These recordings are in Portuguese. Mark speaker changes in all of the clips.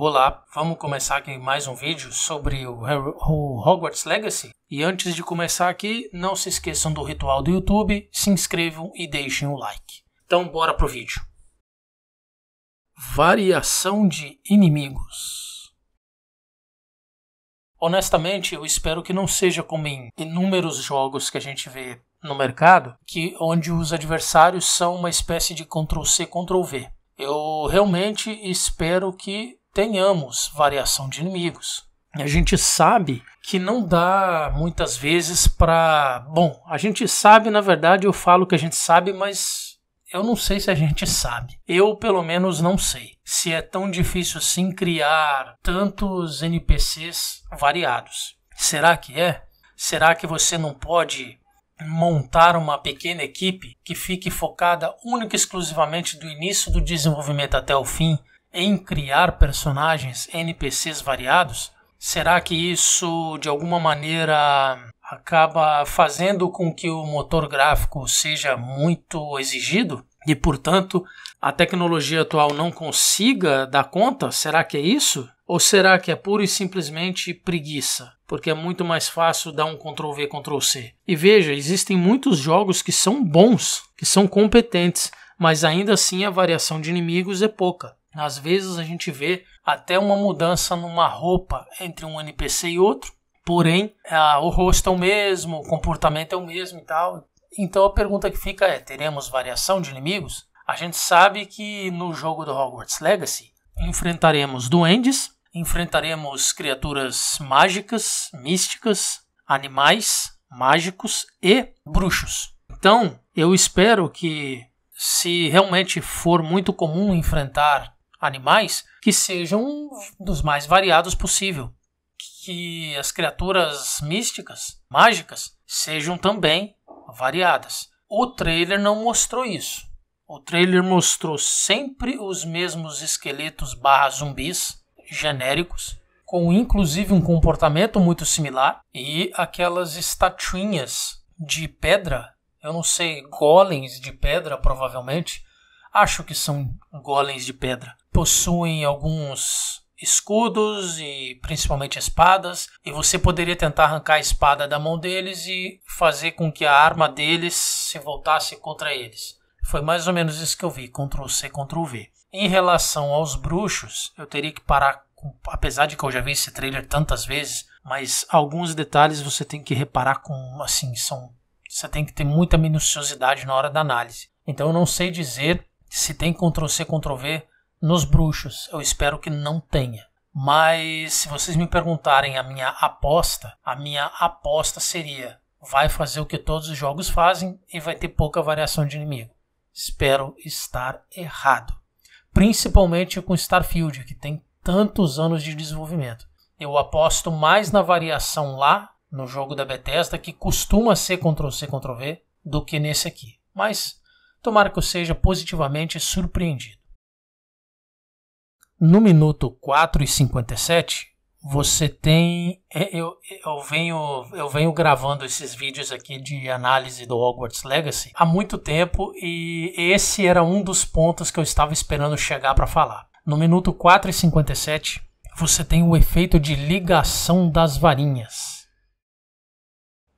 Speaker 1: Olá, vamos começar aqui mais um vídeo sobre o Hogwarts Legacy. E antes de começar aqui, não se esqueçam do ritual do YouTube, se inscrevam e deixem o like. Então bora pro vídeo. Variação de inimigos. Honestamente, eu espero que não seja como em inúmeros jogos que a gente vê no mercado, que onde os adversários são uma espécie de Ctrl C Ctrl V. Eu realmente espero que tenhamos variação de inimigos. A gente sabe que não dá muitas vezes para. Bom, a gente sabe, na verdade, eu falo que a gente sabe, mas eu não sei se a gente sabe. Eu, pelo menos, não sei se é tão difícil assim criar tantos NPCs variados. Será que é? Será que você não pode montar uma pequena equipe que fique focada única e exclusivamente do início do desenvolvimento até o fim em criar personagens NPCs variados? Será que isso de alguma maneira acaba fazendo com que o motor gráfico seja muito exigido e, portanto, a tecnologia atual não consiga dar conta? Será que é isso? Ou será que é pura e simplesmente preguiça? Porque é muito mais fácil dar um Ctrl V, Ctrl C. E veja, existem muitos jogos que são bons, que são competentes, mas ainda assim a variação de inimigos é pouca. Às vezes a gente vê até uma mudança numa roupa entre um NPC e outro, porém o rosto é o mesmo, o comportamento é o mesmo e tal. Então a pergunta que fica é: teremos variação de inimigos? A gente sabe que no jogo do Hogwarts Legacy enfrentaremos duendes, enfrentaremos criaturas mágicas, místicas, animais mágicos e bruxos. Então eu espero que se realmente for muito comum enfrentar animais que sejam dos mais variados possível. Que as criaturas místicas, mágicas, sejam também variadas. O trailer não mostrou isso. O trailer mostrou sempre os mesmos esqueletos barra zumbis genéricos, com inclusive um comportamento muito similar, e aquelas estatuinhas de pedra, eu não sei, golems de pedra provavelmente, acho que são golems de pedra. Possuem alguns escudos e principalmente espadas, e você poderia tentar arrancar a espada da mão deles e fazer com que a arma deles se voltasse contra eles. Foi mais ou menos isso que eu vi, Ctrl C, Ctrl V. Em relação aos bruxos, eu teria que parar, com, apesar de que eu já vi esse trailer tantas vezes, mas alguns detalhes você tem que reparar com, assim, são, você tem que ter muita minuciosidade na hora da análise. Então eu não sei dizer se tem Ctrl+C, Ctrl+V nos bruxos. Eu espero que não tenha. Mas se vocês me perguntarem a minha aposta, a minha aposta seria: vai fazer o que todos os jogos fazem e vai ter pouca variação de inimigo. Espero estar errado. Principalmente com Starfield, que tem tantos anos de desenvolvimento. Eu aposto mais na variação lá, no jogo da Bethesda, que costuma ser Ctrl+C, Ctrl+V, do que nesse aqui. Mas Tomara que eu seja positivamente surpreendido. No minuto 4 e 57, você tem. É, eu, eu, venho, eu venho gravando esses vídeos aqui de análise do Hogwarts Legacy há muito tempo e esse era um dos pontos que eu estava esperando chegar para falar. No minuto 4 e 57, você tem o efeito de ligação das varinhas.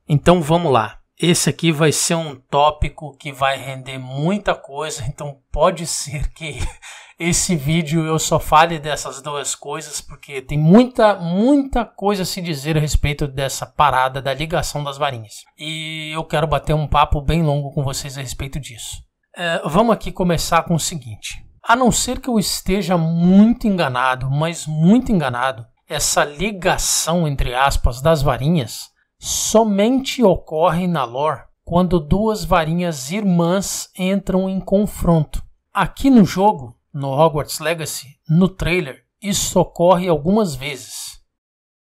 Speaker 1: Então vamos lá. Esse aqui vai ser um tópico que vai render muita coisa, então pode ser que esse vídeo eu só fale dessas duas coisas, porque tem muita, muita coisa a se dizer a respeito dessa parada da ligação das varinhas. E eu quero bater um papo bem longo com vocês a respeito disso. É, vamos aqui começar com o seguinte: a não ser que eu esteja muito enganado, mas muito enganado, essa ligação, entre aspas, das varinhas somente ocorre na lore quando duas varinhas irmãs entram em confronto. Aqui no jogo, no Hogwarts Legacy, no trailer, isso ocorre algumas vezes.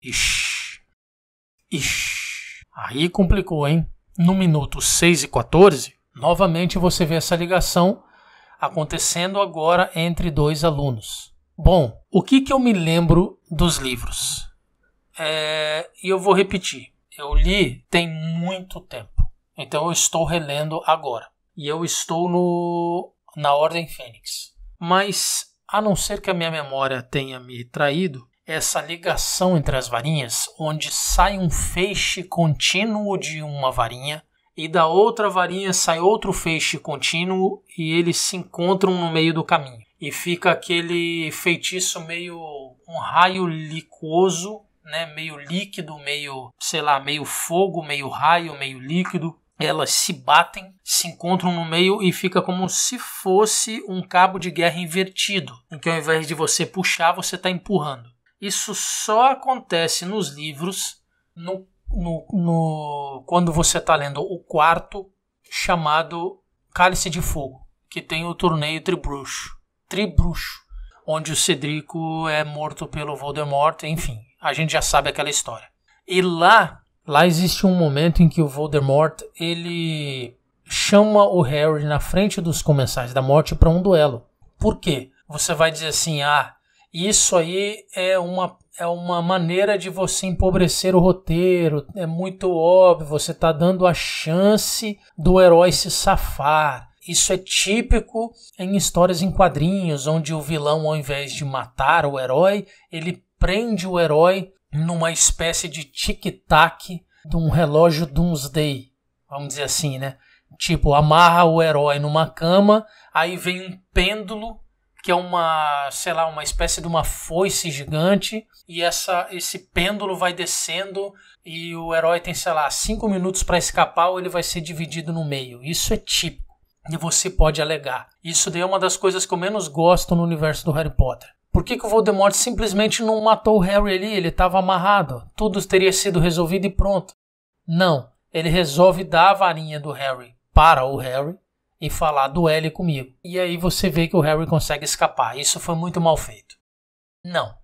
Speaker 1: Ixi. Ixi. Aí complicou, hein? No minuto 6 e 14, novamente você vê essa ligação acontecendo agora entre dois alunos. Bom, o que, que eu me lembro dos livros? É, e é, eu vou repetir. Eu li tem muito tempo. Então eu estou relendo agora. E eu estou no na Ordem Fênix. Mas a não ser que a minha memória tenha me traído, essa ligação entre as varinhas, onde sai um feixe contínuo de uma varinha e da outra varinha sai outro feixe contínuo e eles se encontram no meio do caminho. E fica aquele feitiço meio um raio licuoso né, meio líquido, meio, sei lá, meio fogo, meio raio, meio líquido. Elas se batem, se encontram no meio e fica como se fosse um cabo de guerra invertido, em que ao invés de você puxar, você está empurrando. Isso só acontece nos livros no, no, no quando você está lendo o quarto chamado Cálice de Fogo, que tem o torneio Tribruxo. Tribruxo onde o Cedrico é morto pelo Voldemort, enfim a gente já sabe aquela história. E lá, lá existe um momento em que o Voldemort, ele chama o Harry na frente dos comensais da morte para um duelo. Por quê? Você vai dizer assim: "Ah, isso aí é uma é uma maneira de você empobrecer o roteiro, é muito óbvio, você está dando a chance do herói se safar. Isso é típico em histórias em quadrinhos, onde o vilão, ao invés de matar o herói, ele prende o herói numa espécie de tic-tac de um relógio Doomsday, vamos dizer assim, né? Tipo, amarra o herói numa cama, aí vem um pêndulo que é uma, sei lá, uma espécie de uma foice gigante e essa esse pêndulo vai descendo e o herói tem, sei lá, cinco minutos para escapar ou ele vai ser dividido no meio. Isso é típico. E você pode alegar. Isso daí é uma das coisas que eu menos gosto no universo do Harry Potter. Por que, que o Voldemort simplesmente não matou o Harry ali? Ele estava amarrado. Tudo teria sido resolvido e pronto. Não, ele resolve dar a varinha do Harry para o Harry e falar do L comigo. E aí você vê que o Harry consegue escapar. Isso foi muito mal feito. Não,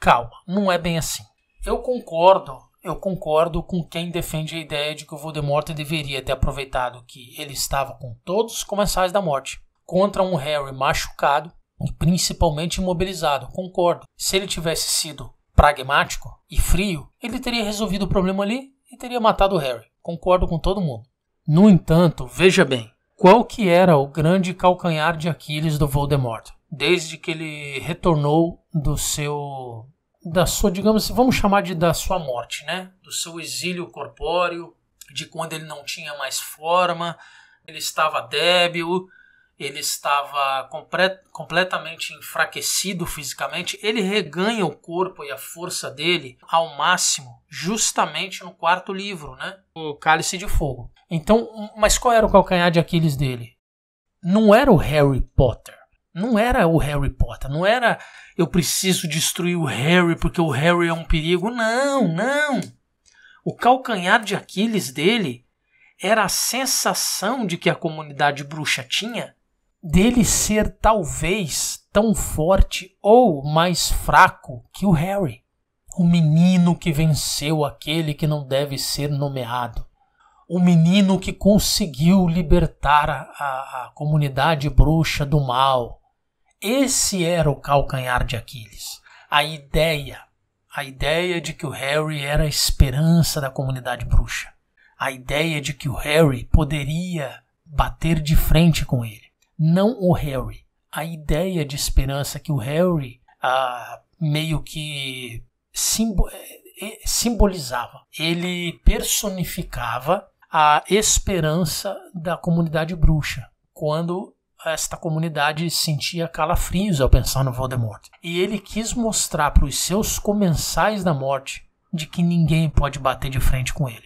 Speaker 1: calma, não é bem assim. Eu concordo, eu concordo com quem defende a ideia de que o Voldemort deveria ter aproveitado que ele estava com todos os comensais da morte contra um Harry machucado principalmente imobilizado, concordo. Se ele tivesse sido pragmático e frio, ele teria resolvido o problema ali e teria matado o Harry. Concordo com todo mundo. No entanto, veja bem, qual que era o grande calcanhar de Aquiles do Voldemort? Desde que ele retornou do seu da sua, digamos, vamos chamar de da sua morte, né? Do seu exílio corpóreo, de quando ele não tinha mais forma, ele estava débil, ele estava completamente enfraquecido fisicamente, ele reganha o corpo e a força dele ao máximo, justamente no quarto livro, né? O Cálice de Fogo. Então, mas qual era o calcanhar de Aquiles dele? Não era o Harry Potter. Não era o Harry Potter, não era eu preciso destruir o Harry porque o Harry é um perigo. Não, não. O calcanhar de Aquiles dele era a sensação de que a comunidade bruxa tinha dele ser talvez tão forte ou mais fraco que o Harry, o menino que venceu aquele que não deve ser nomeado, o menino que conseguiu libertar a, a, comunidade bruxa do mal. Esse era o calcanhar de Aquiles, a ideia, a ideia de que o Harry era a esperança da comunidade bruxa, a ideia de que o Harry poderia bater de frente com ele não o Harry. A ideia de esperança que o Harry ah, meio que simbo eh, eh, simbolizava. Ele personificava a esperança da comunidade bruxa quando esta comunidade sentia calafrios ao pensar no Voldemort. E ele quis mostrar para os seus comensais da morte de que ninguém pode bater de frente com ele.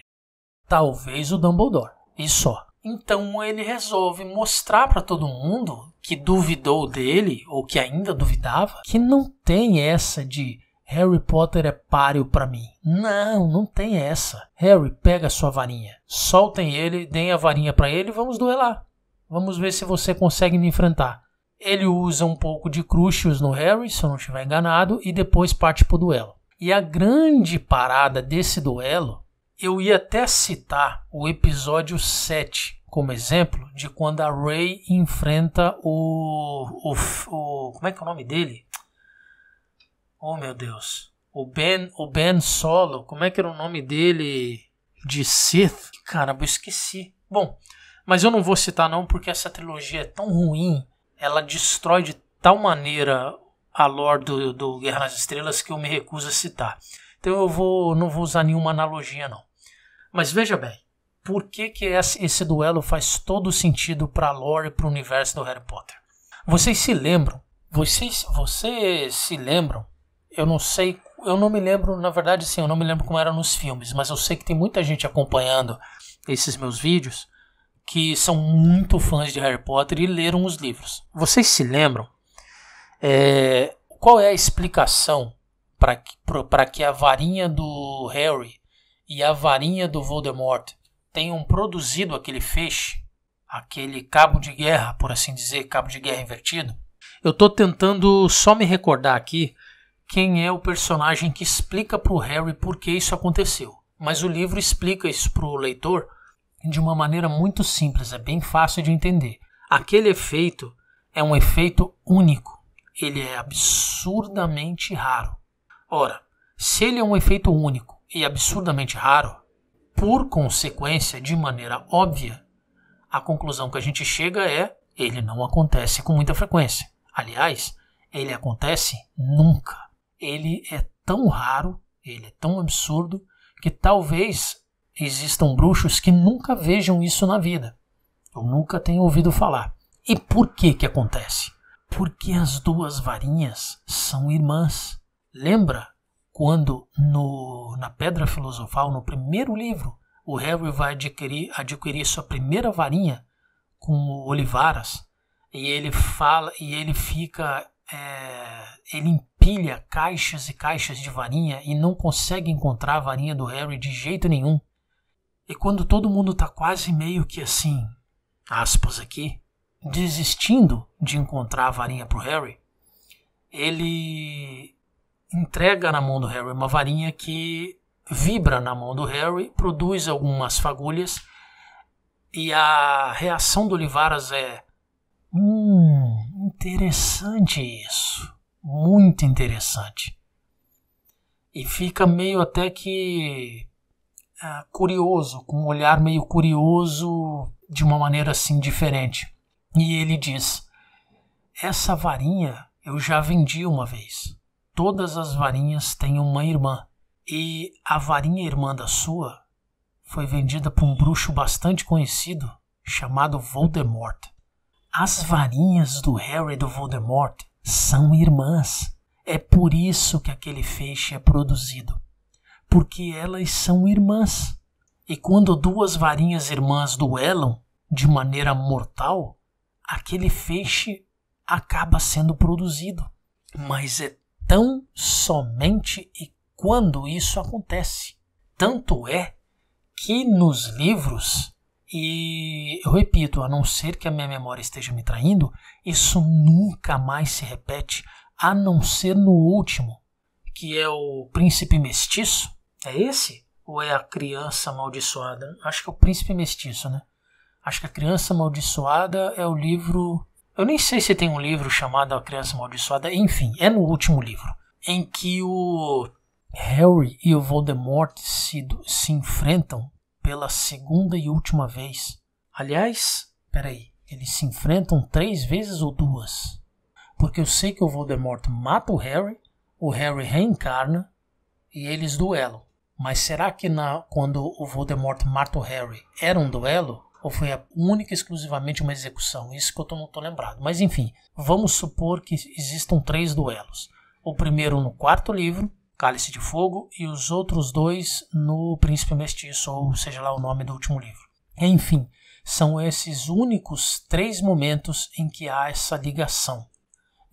Speaker 1: Talvez o Dumbledore, e só. Então ele resolve mostrar para todo mundo que duvidou dele ou que ainda duvidava que não tem essa de Harry Potter é páreo para mim. Não, não tem essa. Harry, pega a sua varinha. Soltem ele, deem a varinha para ele e vamos duelar. Vamos ver se você consegue me enfrentar. Ele usa um pouco de Crucius no Harry, se eu não estiver enganado, e depois parte para o duelo. E a grande parada desse duelo, eu ia até citar o episódio 7, como exemplo de quando a Ray enfrenta o, o, o, como é que é o nome dele? Oh meu Deus, o Ben, o Ben Solo, como é que era o nome dele de Sith? Caramba, eu esqueci. Bom, mas eu não vou citar não porque essa trilogia é tão ruim, ela destrói de tal maneira a lore do, do Guerra nas Estrelas que eu me recuso a citar. Então eu vou, não vou usar nenhuma analogia não. Mas veja bem, por que, que esse duelo faz todo sentido para a lore e para o universo do Harry Potter. Vocês se lembram? Vocês, vocês se lembram? Eu não sei, eu não me lembro, na verdade, sim, eu não me lembro como era nos filmes, mas eu sei que tem muita gente acompanhando esses meus vídeos que são muito fãs de Harry Potter e leram os livros. Vocês se lembram? É, qual é a explicação para que, que a varinha do Harry e a varinha do Voldemort tenham produzido aquele feixe, aquele cabo de guerra, por assim dizer, cabo de guerra invertido. Eu estou tentando só me recordar aqui quem é o personagem que explica para o Harry por que isso aconteceu. Mas o livro explica isso para o leitor de uma maneira muito simples, é bem fácil de entender. Aquele efeito é um efeito único, ele é absurdamente raro. Ora, se ele é um efeito único e absurdamente raro, por consequência, de maneira óbvia, a conclusão que a gente chega é ele não acontece com muita frequência. Aliás, ele acontece nunca. Ele é tão raro, ele é tão absurdo, que talvez existam bruxos que nunca vejam isso na vida. Eu nunca tenho ouvido falar. E por que que acontece? Porque as duas varinhas são irmãs. Lembra quando no, na Pedra Filosofal, no primeiro livro, o Harry vai adquirir, adquirir sua primeira varinha com o Olivaras e ele fala e ele fica é, ele empilha caixas e caixas de varinha e não consegue encontrar a varinha do Harry de jeito nenhum. E quando todo mundo está quase meio que assim, aspas aqui, desistindo de encontrar a varinha para o Harry, ele entrega na mão do Harry uma varinha que vibra na mão do Harry, produz algumas fagulhas e a reação do Olivaras é: Hum, interessante isso. Muito interessante. E fica meio até que ah, curioso, com um olhar meio curioso de uma maneira assim diferente. E ele diz: Essa varinha eu já vendi uma vez todas as varinhas têm uma irmã. E a varinha irmã da sua foi vendida por um bruxo bastante conhecido chamado Voldemort. As varinhas do Harry e do Voldemort são irmãs. É por isso que aquele feixe é produzido, porque elas são irmãs. E quando duas varinhas irmãs duelam de maneira mortal, aquele feixe acaba sendo produzido. Mas é tão somente e quando isso acontece. Tanto é que nos livros, e eu repito, a não ser que a minha memória esteja me traindo, isso nunca mais se repete, a não ser no último, que é o príncipe mestiço. É esse? Ou é a criança amaldiçoada? Acho que é o príncipe mestiço, né? Acho que a criança amaldiçoada é o livro eu nem sei se tem um livro chamado A Criança Amaldiçoada, enfim, é no último livro, em que o Harry e o Voldemort se, se enfrentam pela segunda e última vez. Aliás, peraí, eles se enfrentam três vezes ou duas? Porque eu sei que o Voldemort mata o Harry, o Harry reencarna e eles duelam. Mas será que na, quando o Voldemort mata o Harry era um duelo? ou foi a única exclusivamente uma execução? Isso que eu tô, não estou lembrado. Mas enfim, vamos supor que existam três duelos. O primeiro no quarto livro, Cálice de Fogo, e os outros dois no Príncipe Mestiço, ou seja lá o nome do último livro. Enfim, são esses únicos três momentos em que há essa ligação.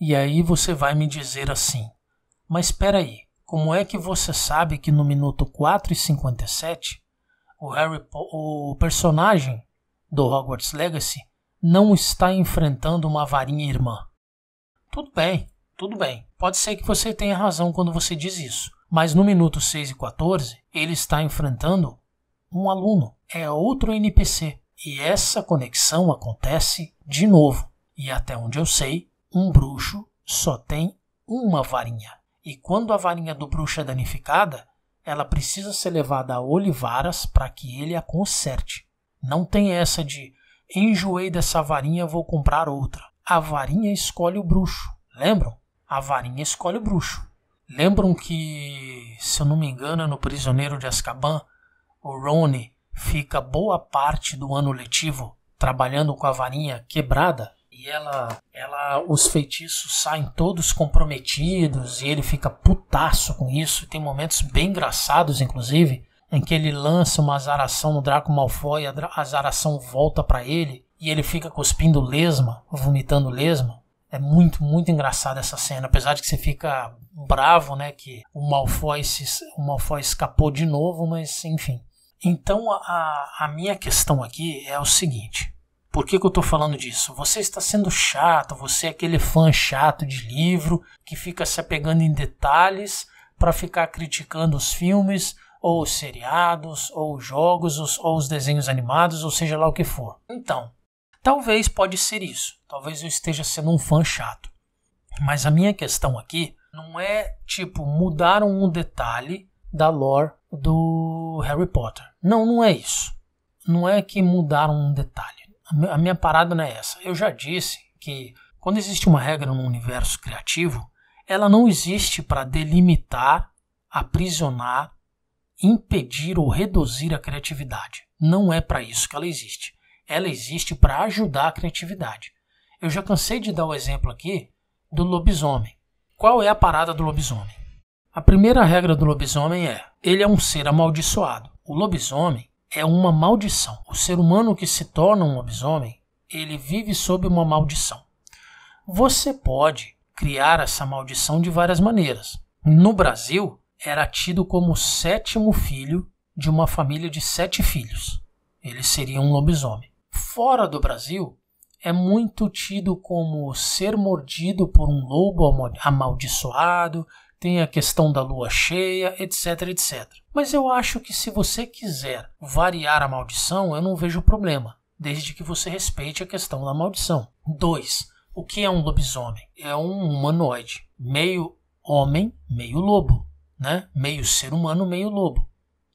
Speaker 1: E aí você vai me dizer assim: mas espera aí, como é que você sabe que no minuto 4 e 57 o, Harry, po o personagem do Hogwarts Legacy não está enfrentando uma varinha irmã. Tudo bem, tudo bem. Pode ser que você tenha razão quando você diz isso. Mas no minuto 6 e 14, ele está enfrentando um aluno. É outro NPC. E essa conexão acontece de novo. E até onde eu sei, um bruxo só tem uma varinha. E quando a varinha do bruxo é danificada, ela precisa ser levada a Olivaras para que ele a conserte. Não tem essa de enjoei dessa varinha, vou comprar outra. A varinha escolhe o bruxo, lembram? A varinha escolhe o bruxo. Lembram que, se eu não me engano, é no Prisioneiro de Azkaban, o Rony fica boa parte do ano letivo trabalhando com a varinha quebrada e ela, ela, os feitiços saem todos comprometidos e ele fica putaço com isso. Tem momentos bem engraçados, inclusive em que ele lança uma azaração no Draco Malfoy, a azaração volta para ele e ele fica cuspindo lesma, vomitando lesma. É muito, muito engraçada essa cena, apesar de que você fica bravo, né, que o Malfoy, se, o Malfoy escapou de novo, mas enfim. Então a, a minha questão aqui é o seguinte, por que, que eu estou falando disso? Você está sendo chato, você é aquele fã chato de livro que fica se apegando em detalhes para ficar criticando os filmes, ou os seriados, ou os jogos, os, ou os desenhos animados, ou seja lá o que for. Então, talvez pode ser isso. Talvez eu esteja sendo um fã chato. Mas a minha questão aqui não é tipo mudaram um detalhe da lore do Harry Potter. Não, não é isso. Não é que mudaram um detalhe. A minha parada não é essa. Eu já disse que quando existe uma regra no universo criativo, ela não existe para delimitar, aprisionar impedir ou reduzir a criatividade. Não é para isso que ela existe. Ela existe para ajudar a criatividade. Eu já cansei de dar o exemplo aqui do lobisomem. Qual é a parada do lobisomem? A primeira regra do lobisomem é: ele é um ser amaldiçoado. O lobisomem é uma maldição. O ser humano que se torna um lobisomem, ele vive sob uma maldição. Você pode criar essa maldição de várias maneiras. No Brasil, era tido como o sétimo filho de uma família de sete filhos. Ele seria um lobisomem. Fora do Brasil, é muito tido como ser mordido por um lobo amaldiçoado, tem a questão da lua cheia, etc, etc. Mas eu acho que se você quiser variar a maldição, eu não vejo problema, desde que você respeite a questão da maldição. 2. O que é um lobisomem? É um humanoide, meio homem, meio lobo né? meio ser humano, meio lobo.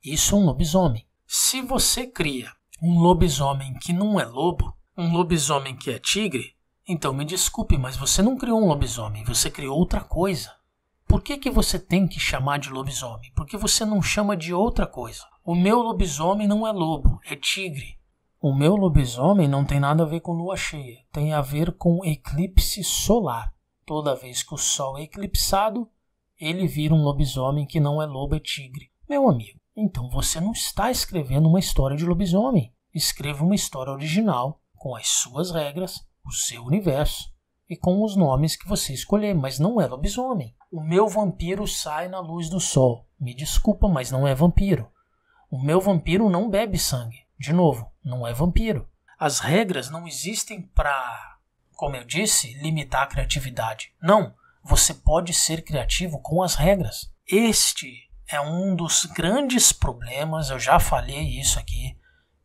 Speaker 1: Isso é um lobisomem. Se você cria um lobisomem que não é lobo, um lobisomem que é tigre, então me desculpe, mas você não criou um lobisomem, você criou outra coisa. Por que, que você tem que chamar de lobisomem? Porque você não chama de outra coisa. O meu lobisomem não é lobo, é tigre. O meu lobisomem não tem nada a ver com lua cheia, tem a ver com eclipse solar. Toda vez que o sol é eclipsado, ele vira um lobisomem que não é lobo, é tigre. Meu amigo, então você não está escrevendo uma história de lobisomem. Escreva uma história original, com as suas regras, o seu universo e com os nomes que você escolher, mas não é lobisomem. O meu vampiro sai na luz do sol. Me desculpa, mas não é vampiro. O meu vampiro não bebe sangue. De novo, não é vampiro. As regras não existem para, como eu disse, limitar a criatividade. Não. Você pode ser criativo com as regras. Este é um dos grandes problemas, eu já falei isso aqui,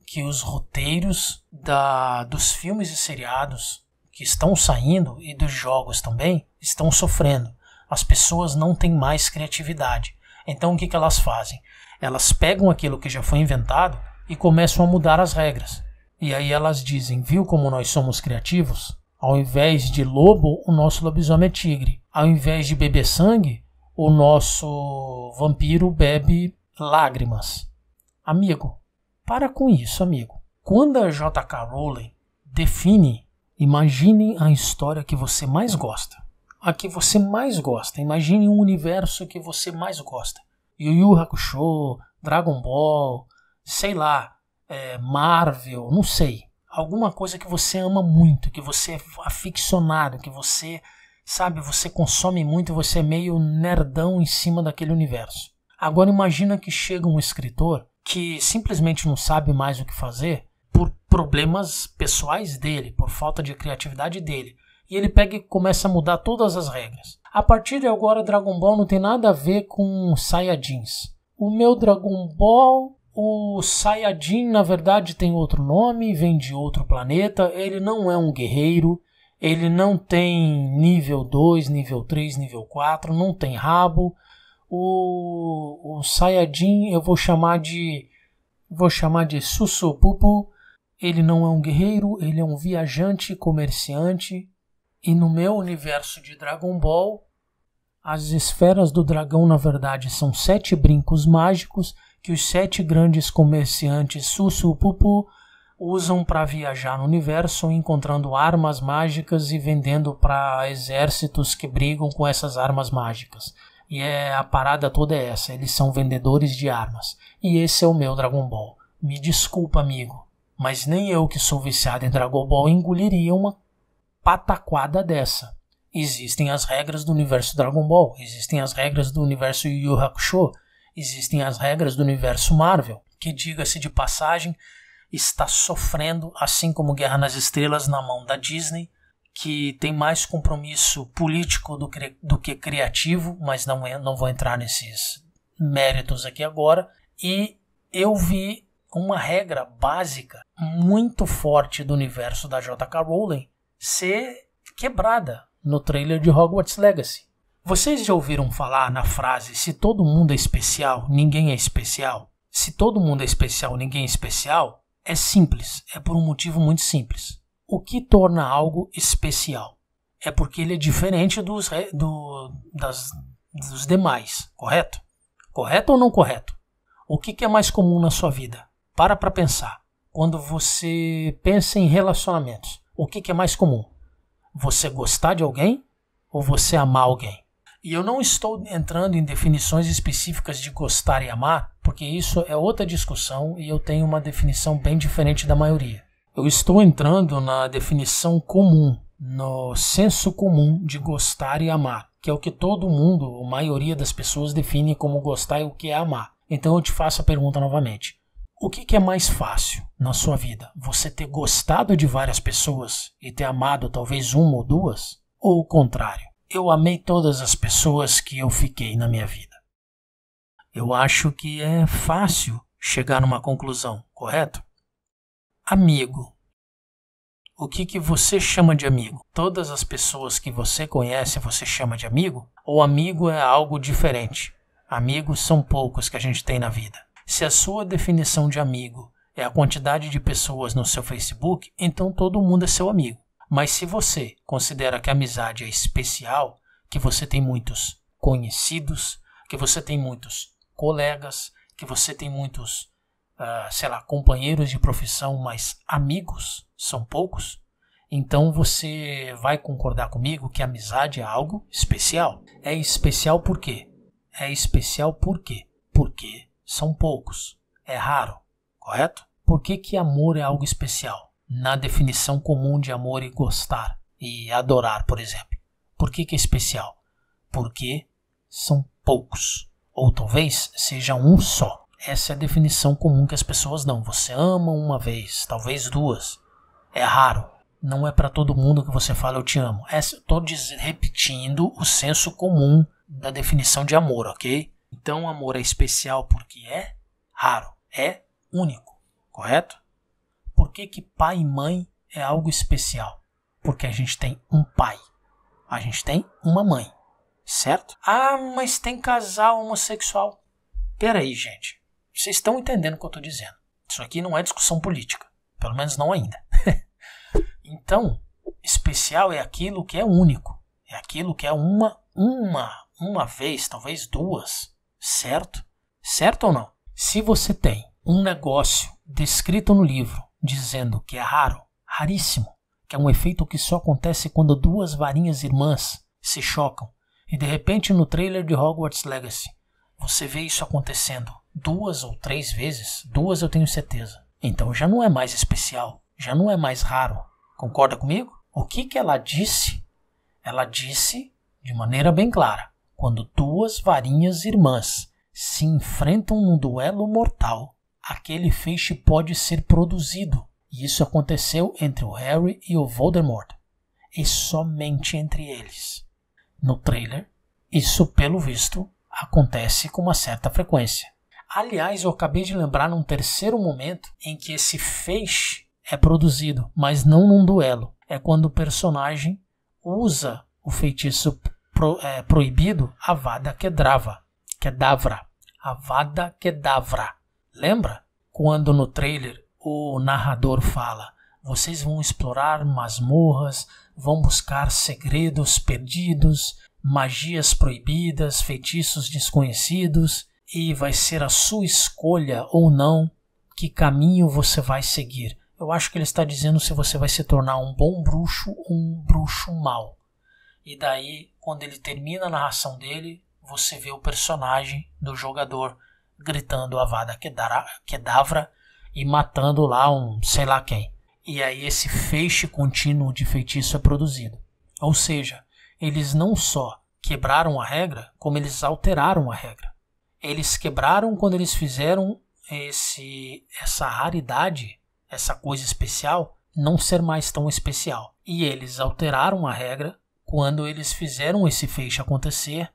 Speaker 1: que os roteiros da, dos filmes e seriados que estão saindo e dos jogos também estão sofrendo. As pessoas não têm mais criatividade. Então o que, que elas fazem? Elas pegam aquilo que já foi inventado e começam a mudar as regras. E aí elas dizem: viu como nós somos criativos? Ao invés de lobo, o nosso lobisomem é tigre. Ao invés de beber sangue, o nosso vampiro bebe lágrimas. Amigo, para com isso, amigo. Quando a J.K. Rowling define, imagine a história que você mais gosta. A que você mais gosta. Imagine um universo que você mais gosta. Yu Yu Hakusho, Dragon Ball, sei lá, é, Marvel, não sei alguma coisa que você ama muito, que você é aficionado, que você, sabe, você consome muito, você é meio nerdão em cima daquele universo. Agora imagina que chega um escritor que simplesmente não sabe mais o que fazer por problemas pessoais dele, por falta de criatividade dele. E ele pega e começa a mudar todas as regras. A partir de agora, Dragon Ball não tem nada a ver com Saiyajins. O meu Dragon Ball o Saiyajin, na verdade, tem outro nome, vem de outro planeta, ele não é um guerreiro, ele não tem nível 2, nível 3, nível 4, não tem rabo. O, o Saiyajin eu vou chamar de vou chamar de Susupupu. Ele não é um guerreiro, ele é um viajante comerciante. E no meu universo de Dragon Ball, as esferas do dragão na verdade são sete brincos mágicos que os sete grandes comerciantes Sussupupu usam para viajar no universo, encontrando armas mágicas e vendendo para exércitos que brigam com essas armas mágicas. E é, a parada toda é essa, eles são vendedores de armas. E esse é o meu Dragon Ball. Me desculpa, amigo, mas nem eu que sou viciado em Dragon Ball engoliria uma pataquada dessa. Existem as regras do universo Dragon Ball, existem as regras do universo Yu Yu Hakusho, Existem as regras do universo Marvel, que, diga-se de passagem, está sofrendo, assim como Guerra nas Estrelas, na mão da Disney, que tem mais compromisso político do, que, do que criativo, mas não, é, não vou entrar nesses méritos aqui agora. E eu vi uma regra básica muito forte do universo da J.K. Rowling ser quebrada no trailer de Hogwarts Legacy. Vocês já ouviram falar na frase se todo mundo é especial, ninguém é especial? Se todo mundo é especial, ninguém é especial? É simples, é por um motivo muito simples. O que torna algo especial? É porque ele é diferente dos, do, das, dos demais, correto? Correto ou não correto? O que, que é mais comum na sua vida? Para para pensar. Quando você pensa em relacionamentos, o que, que é mais comum? Você gostar de alguém ou você amar alguém? E eu não estou entrando em definições específicas de gostar e amar, porque isso é outra discussão e eu tenho uma definição bem diferente da maioria. Eu estou entrando na definição comum, no senso comum de gostar e amar, que é o que todo mundo, a maioria das pessoas, define como gostar e o que é amar. Então eu te faço a pergunta novamente. O que, é mais fácil na sua vida? Você ter gostado de várias pessoas e ter amado talvez uma ou duas? Ou o contrário? eu amei todas as pessoas que eu fiquei na minha vida. Eu acho que é fácil chegar numa conclusão, correto? Amigo. O que, que você chama de amigo? Todas as pessoas que você conhece você chama de amigo? Ou amigo é algo diferente? Amigos são poucos que a gente tem na vida. Se a sua definição de amigo é a quantidade de pessoas no seu Facebook, então todo mundo é seu amigo. Mas se você considera que a amizade é especial, que você tem muitos conhecidos, que você tem muitos colegas, que você tem muitos, uh, sei lá, companheiros de profissão, mas amigos são poucos, então você vai concordar comigo que a amizade é algo especial. É especial por quê? É especial por quê? Porque são poucos, é raro, correto? Por que, que amor é algo especial? na definição comum de amor e gostar e adorar, por exemplo. Por que, que é especial? Porque são poucos, ou talvez seja um só. Essa é a definição comum que as pessoas dão. Você ama uma vez, talvez duas. É raro. Não é para todo mundo que você fala eu te amo. Estou é, repetindo o senso comum da definição de amor, ok? Então, amor é especial porque é raro, é único, correto? Por que, que pai e mãe é algo especial? Porque a gente tem um pai, a gente tem uma mãe, certo? Ah, mas tem casal homossexual. Peraí, gente. Vocês estão entendendo o que eu estou dizendo. Isso aqui não é discussão política. Pelo menos não ainda. então, especial é aquilo que é único. É aquilo que é uma, uma, uma vez, talvez duas. Certo? Certo ou não? Se você tem um negócio descrito no livro dizendo que é raro, raríssimo, que é um efeito que só acontece quando duas varinhas irmãs se chocam. E de repente no trailer de Hogwarts Legacy, você vê isso acontecendo duas ou três vezes, duas eu tenho certeza. Então já não é mais especial, já não é mais raro. Concorda comigo? O que que ela disse? Ela disse de maneira bem clara, quando duas varinhas irmãs se enfrentam num duelo mortal, aquele feixe pode ser produzido. E isso aconteceu entre o Harry e o Voldemort, e somente entre eles. No trailer, isso, pelo visto, acontece com uma certa frequência. Aliás, eu acabei de lembrar num terceiro momento em que esse feixe é produzido, mas não num duelo. É quando o personagem usa o feitiço pro, é, proibido, Avada Kedavra, Kedavra, Avada Kedavra, Lembra quando no trailer o narrador fala: vocês vão explorar masmorras, vão buscar segredos perdidos, magias proibidas, feitiços desconhecidos, e vai ser a sua escolha ou não que caminho você vai seguir. Eu acho que ele está dizendo se você vai se tornar um bom bruxo ou um bruxo mau. E daí, quando ele termina a narração dele, você vê o personagem do jogador gritando Avada Kedavra e matando lá um sei lá quem. E aí esse feixe contínuo de feitiço é produzido. Ou seja, eles não só quebraram a regra, como eles alteraram a regra. Eles quebraram quando eles fizeram esse essa raridade, essa coisa especial não ser mais tão especial. E eles alteraram a regra quando eles fizeram esse feixe acontecer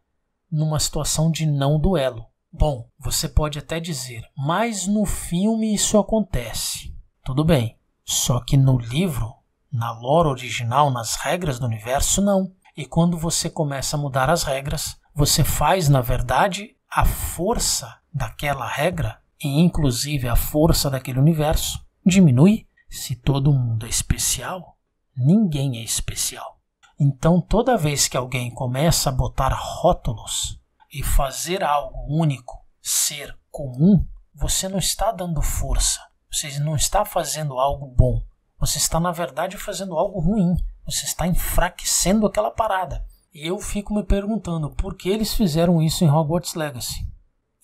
Speaker 1: numa situação de não duelo. Bom, você pode até dizer, mas no filme isso acontece. Tudo bem, só que no livro, na lore original, nas regras do universo, não. E quando você começa a mudar as regras, você faz, na verdade, a força daquela regra, e inclusive a força daquele universo, diminui. Se todo mundo é especial, ninguém é especial. Então, toda vez que alguém começa a botar rótulos e fazer algo único ser comum, você não está dando força, você não está fazendo algo bom, você está na verdade fazendo algo ruim, você está enfraquecendo aquela parada. E eu fico me perguntando por que eles fizeram isso em Hogwarts Legacy.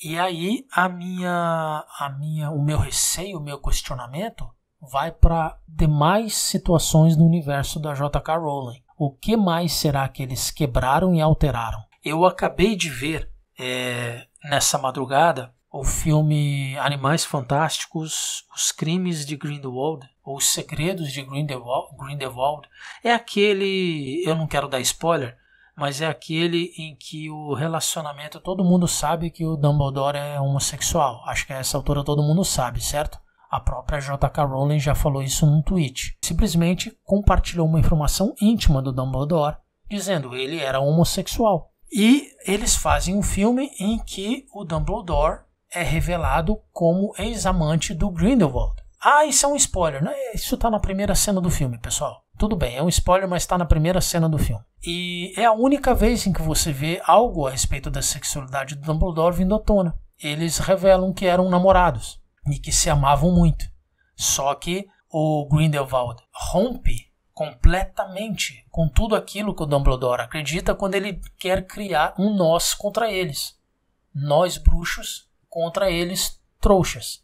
Speaker 1: E aí a minha, a minha, o meu receio, o meu questionamento vai para demais situações no universo da J.K. Rowling. O que mais será que eles quebraram e alteraram? Eu acabei de ver é, nessa madrugada o filme Animais Fantásticos, Os Crimes de Grindelwald, ou Os Segredos de Grindelwald, Grindelwald. É aquele, eu não quero dar spoiler, mas é aquele em que o relacionamento, todo mundo sabe que o Dumbledore é homossexual. Acho que a essa altura todo mundo sabe, certo? A própria J.K. Rowling já falou isso num tweet. Simplesmente compartilhou uma informação íntima do Dumbledore, dizendo que ele era homossexual. E eles fazem um filme em que o Dumbledore é revelado como ex-amante do Grindelwald. Ah, isso é um spoiler, né? Isso tá na primeira cena do filme, pessoal. Tudo bem, é um spoiler, mas está na primeira cena do filme. E é a única vez em que você vê algo a respeito da sexualidade do Dumbledore vindo à tona. Eles revelam que eram namorados e que se amavam muito. Só que o Grindelwald rompe completamente com tudo aquilo que o Dumbledore acredita quando ele quer criar um nós contra eles. Nós bruxos contra eles trouxas.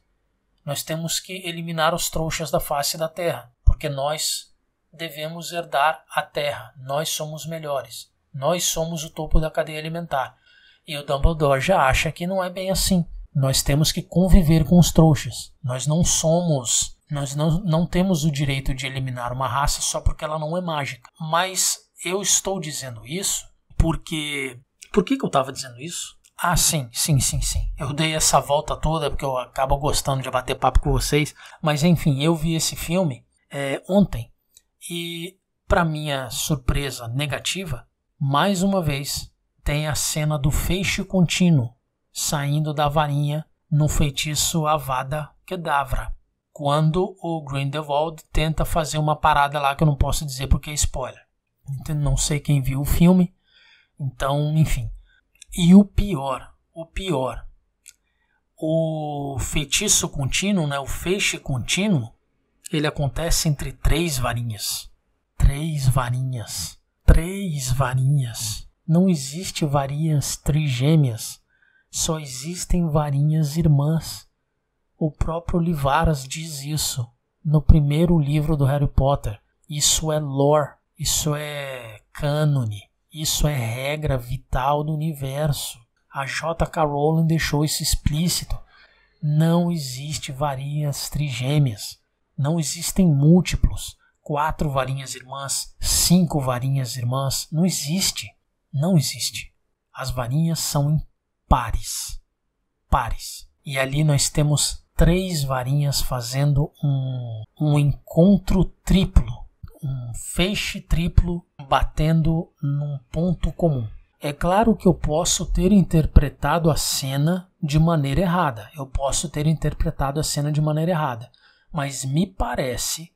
Speaker 1: Nós temos que eliminar os trouxas da face da terra, porque nós devemos herdar a terra. Nós somos melhores. Nós somos o topo da cadeia alimentar. E o Dumbledore já acha que não é bem assim. Nós temos que conviver com os trouxas. Nós não somos nós não, não temos o direito de eliminar uma raça só porque ela não é mágica. Mas eu estou dizendo isso porque. Por que, que eu estava dizendo isso? Ah, sim, sim, sim, sim. Eu dei essa volta toda porque eu acabo gostando de bater papo com vocês. Mas enfim, eu vi esse filme é, ontem e, para minha surpresa negativa, mais uma vez tem a cena do feixe contínuo saindo da varinha no feitiço Avada Kedavra quando o Grindelwald tenta fazer uma parada lá que eu não posso dizer porque é spoiler. Então, não sei quem viu o filme, então, enfim. E o pior, o pior, o feitiço contínuo, né, o feixe contínuo, ele acontece entre três varinhas. Três varinhas. Três varinhas. Não existe varinhas trigêmeas. Só existem varinhas irmãs. O próprio Livaras diz isso no primeiro livro do Harry Potter. Isso é lore, isso é cânone, isso é regra vital do universo. A J.K. Rowling deixou isso explícito. Não existe varinhas trigêmeas. Não existem múltiplos. Quatro varinhas irmãs, cinco varinhas irmãs. Não existe. Não existe. As varinhas são impares. Pares. E ali nós temos três varinhas fazendo um, um encontro triplo, um feixe triplo batendo num ponto comum. É claro que eu posso ter interpretado a cena de maneira errada. Eu posso ter interpretado a cena de maneira errada, mas me parece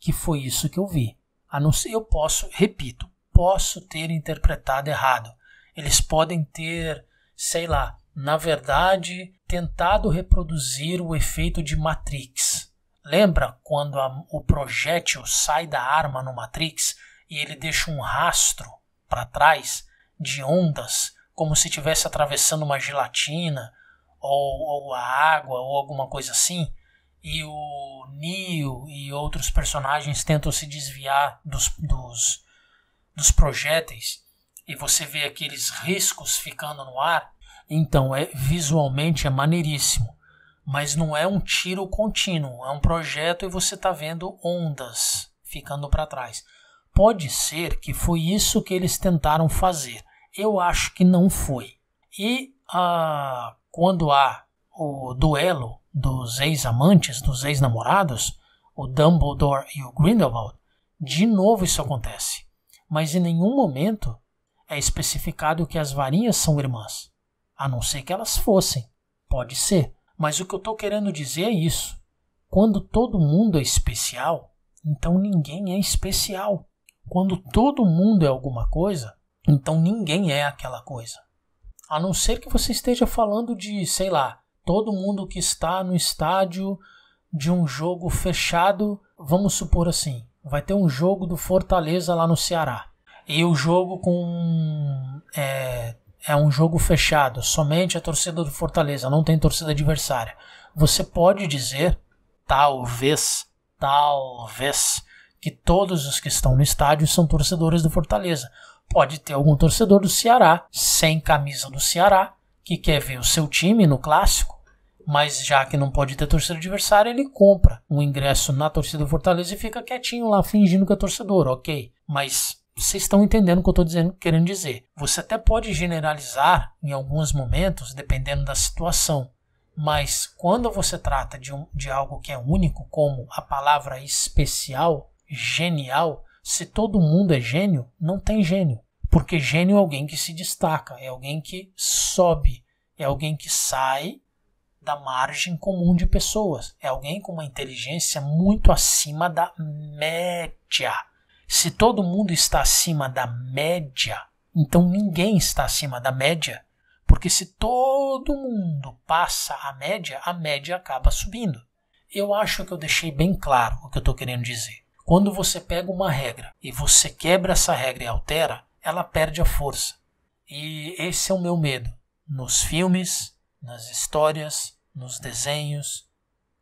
Speaker 1: que foi isso que eu vi. A não ser eu posso, repito, posso ter interpretado errado. Eles podem ter, sei lá, na verdade, tentado reproduzir o efeito de Matrix. Lembra quando a, o projétil sai da arma no Matrix e ele deixa um rastro para trás de ondas, como se estivesse atravessando uma gelatina ou, ou a água ou alguma coisa assim? E o Neo e outros personagens tentam se desviar dos, dos, dos projéteis e você vê aqueles riscos ficando no ar então, é visualmente é maneiríssimo, mas não é um tiro contínuo, é um projeto e você está vendo ondas ficando para trás. Pode ser que foi isso que eles tentaram fazer. Eu acho que não foi. E ah, quando há o duelo dos ex-amantes, dos ex-namorados, o Dumbledore e o Grindelwald, de novo isso acontece. Mas em nenhum momento é especificado que as varinhas são irmãs a não ser que elas fossem. Pode ser. Mas o que eu estou querendo dizer é isso. Quando todo mundo é especial, então ninguém é especial. Quando todo mundo é alguma coisa, então ninguém é aquela coisa. A não ser que você esteja falando de, sei lá, todo mundo que está no estádio de um jogo fechado, vamos supor assim, vai ter um jogo do Fortaleza lá no Ceará. E o jogo com é, é um jogo fechado, somente a torcida do Fortaleza, não tem torcida adversária. Você pode dizer, talvez, talvez, que todos os que estão no estádio são torcedores do Fortaleza. Pode ter algum torcedor do Ceará, sem camisa do Ceará, que quer ver o seu time no clássico, mas já que não pode ter torcida adversária, ele compra um ingresso na torcida do Fortaleza e fica quietinho lá fingindo que é torcedor, ok. Mas vocês estão entendendo o que eu estou querendo dizer. Você até pode generalizar em alguns momentos, dependendo da situação, mas quando você trata de, um, de algo que é único, como a palavra especial, genial, se todo mundo é gênio, não tem gênio. Porque gênio é alguém que se destaca, é alguém que sobe, é alguém que sai da margem comum de pessoas, é alguém com uma inteligência muito acima da média. Se todo mundo está acima da média, então ninguém está acima da média, porque se todo mundo passa a média, a média acaba subindo. Eu acho que eu deixei bem claro o que eu estou querendo dizer. Quando você pega uma regra e você quebra essa regra e altera, ela perde a força. E esse é o meu medo. Nos filmes, nas histórias, nos desenhos,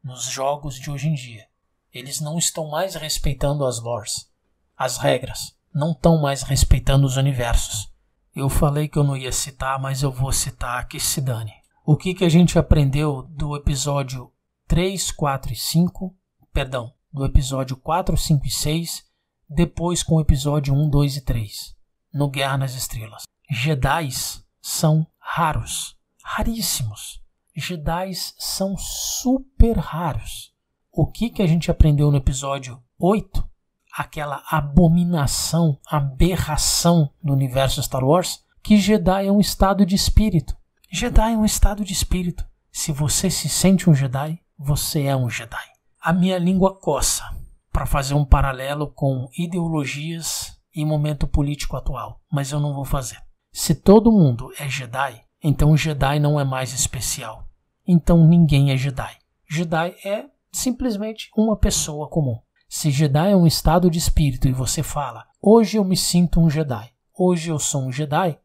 Speaker 1: nos jogos de hoje em dia. Eles não estão mais respeitando as lores as regras, não estão mais respeitando os universos. Eu falei que eu não ia citar, mas eu vou citar que se dane. O que, que a gente aprendeu do episódio 3, 4 e 5, perdão, do episódio 4, 5 e 6, depois com o episódio 1, 2 e 3, no Guerra nas Estrelas. Jedais são raros, raríssimos. Jedais são super raros. O que, que a gente aprendeu no episódio 8 aquela abominação, aberração do universo Star Wars, que Jedi é um estado de espírito. Jedi é um estado de espírito. Se você se sente um Jedi, você é um Jedi. A minha língua coça para fazer um paralelo com ideologias e momento político atual, mas eu não vou fazer. Se todo mundo é Jedi, então o Jedi não é mais especial. Então ninguém é Jedi. Jedi é simplesmente uma pessoa comum. Se Jedi é um estado de espírito e você fala, hoje eu me sinto um Jedi, hoje eu sou um Jedi,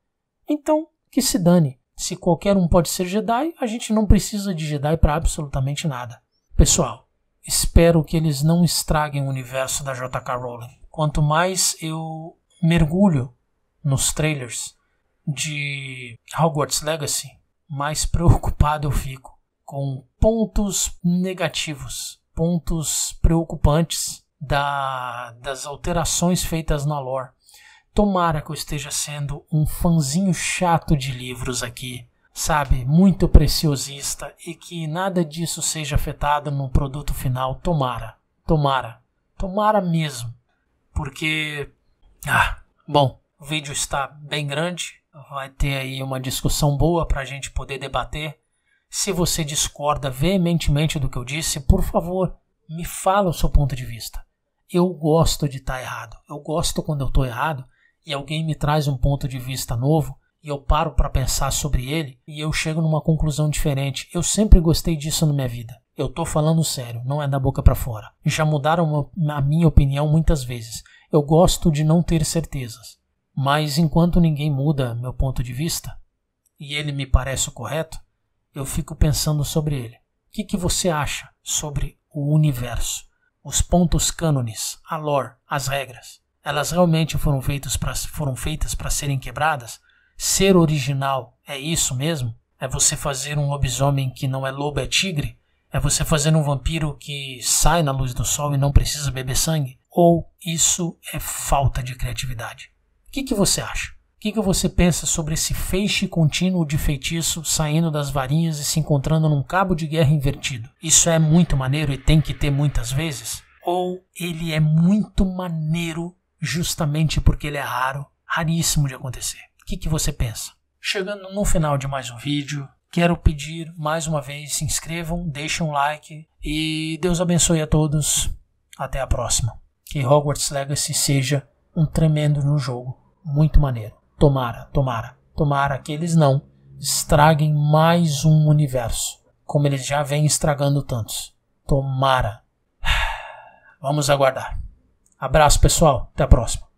Speaker 1: então que se dane. Se qualquer um pode ser Jedi, a gente não precisa de Jedi para absolutamente nada. Pessoal, espero que eles não estraguem o universo da J.K. Rowling. Quanto mais eu mergulho nos trailers de Hogwarts Legacy, mais preocupado eu fico com pontos negativos pontos preocupantes da, das alterações feitas na lore. Tomara que eu esteja sendo um fãzinho chato de livros aqui, sabe? Muito preciosista e que nada disso seja afetado no produto final. Tomara, tomara, tomara mesmo. Porque. Ah, bom, o vídeo está bem grande, vai ter aí uma discussão boa para a gente poder debater se você discorda veementemente do que eu disse, por favor, me fala o seu ponto de vista. Eu gosto de estar tá errado. Eu gosto quando eu estou errado e alguém me traz um ponto de vista novo e eu paro para pensar sobre ele e eu chego numa conclusão diferente. Eu sempre gostei disso na minha vida. Eu estou falando sério, não é da boca para fora. Já mudaram a minha opinião muitas vezes. Eu gosto de não ter certezas. Mas enquanto ninguém muda meu ponto de vista e ele me parece o correto, eu fico pensando sobre ele. O que, que você acha sobre o universo? Os pontos cânones, a lore, as regras. Elas realmente foram feitas para foram feitas serem quebradas? Ser original é isso mesmo? É você fazer um lobisomem que não é lobo, é tigre? É você fazer um vampiro que sai na luz do sol e não precisa beber sangue? Ou isso é falta de criatividade? O que, que você acha? que, que você pensa sobre esse feixe contínuo de feitiço saindo das varinhas e se encontrando num cabo de guerra invertido? Isso é muito maneiro e tem que ter muitas vezes? Ou ele é muito maneiro justamente porque ele é raro, raríssimo de acontecer? O que, que você pensa? Chegando no final de mais um vídeo, quero pedir mais uma vez: se inscrevam, deixem um like e Deus abençoe a todos. Até a próxima. Que Hogwarts Legacy seja um tremendo no jogo, muito maneiro. Tomara, tomara, tomara que eles não estraguem mais um universo, como eles já vêm estragando tantos. Tomara. Vamos aguardar. Abraço, pessoal. Até a próxima.